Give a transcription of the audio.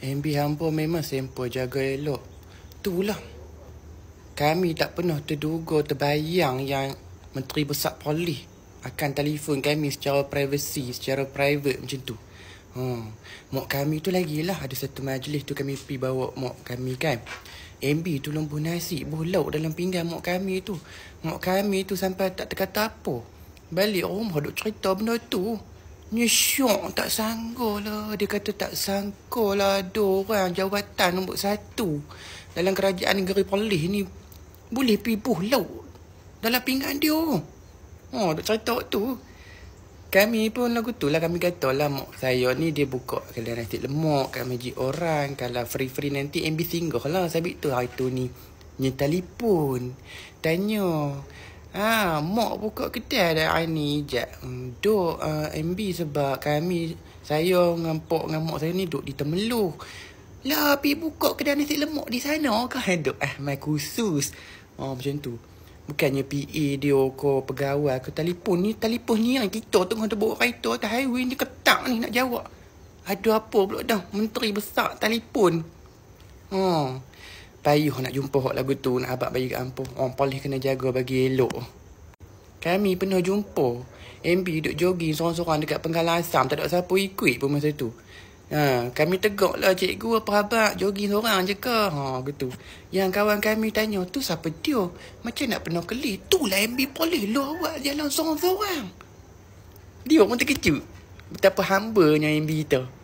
MB hampa memang sempur jaga elok. Itulah. Kami tak pernah terduga terbayang yang Menteri Besar Polis akan telefon kami secara privacy, secara private macam tu. Hmm. Mok kami tu lagi lah ada satu majlis tu kami pergi bawa mok kami kan. MB tu lembut nasi, buh lauk dalam pinggan mok kami tu. Mok kami tu sampai tak terkata apa. Balik rumah duk cerita benda tu. Nyesyok tak sanggup lah. Dia kata tak sanggup lah ada orang jawatan nombor satu. Dalam kerajaan negeri polis ni boleh pergi buh laut. Dalam pinggan dia. Oh, ha, dah cerita tu. Kami pun lagu tu lah. Kami kata lah mak saya ni dia buka kalau nanti lemak. Kami majik orang. Kalau free-free nanti MB singgah lah. Sabit tu hari tu ni. Nyi telefon. Tanya. Tanya. Ha, mak buka kedai dah hari ni jap. Hmm, duk uh, eh, MB sebab kami saya dengan pak dengan mak saya ni duk di Temeluh. Lah pi buka kedai nasi lemak di sana kan duk eh mai khusus. Ha oh, macam tu. Bukannya PA dia ko pegawai ke telefon ni telefon ni yang kita tengah terbawa kereta atas highway ni ketak ni nak jawab. Ada apa pula dah menteri besar telefon. Ha. Oh. Payuh nak jumpa hak lagu tu nak abad bagi ke ampuh. Orang polis kena jaga bagi elok. Kami pernah jumpa. MB duduk jogging sorang-sorang dekat penggalan asam. Tak ada siapa ikut pun masa tu. Ha, kami tegak lah cikgu apa habak jogging sorang je ke. Ha, gitu. Yang kawan kami tanya tu siapa dia? Macam nak penuh keli. Tu lah MB polis lu awak jalan sorang-sorang. Dia pun terkejut. Betapa humble nya MB tu.